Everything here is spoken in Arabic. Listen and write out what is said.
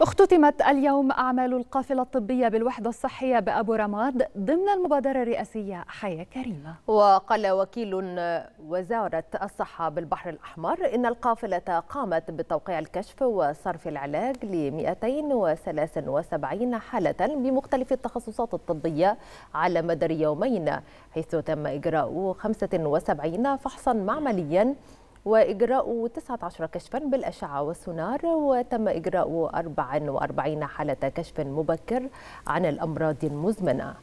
اختتمت اليوم أعمال القافلة الطبية بالوحدة الصحية بأبو رماد ضمن المبادرة الرئاسية حياة كريمة وقال وكيل وزارة الصحة بالبحر الأحمر إن القافلة قامت بتوقيع الكشف وصرف العلاج ل 273 حالة بمختلف التخصصات الطبية على مدار يومين حيث تم إجراء 75 فحصا معمليا وإجراء 19 كشفا بالأشعة والسونار وتم إجراء 44 حالة كشف مبكر عن الأمراض المزمنة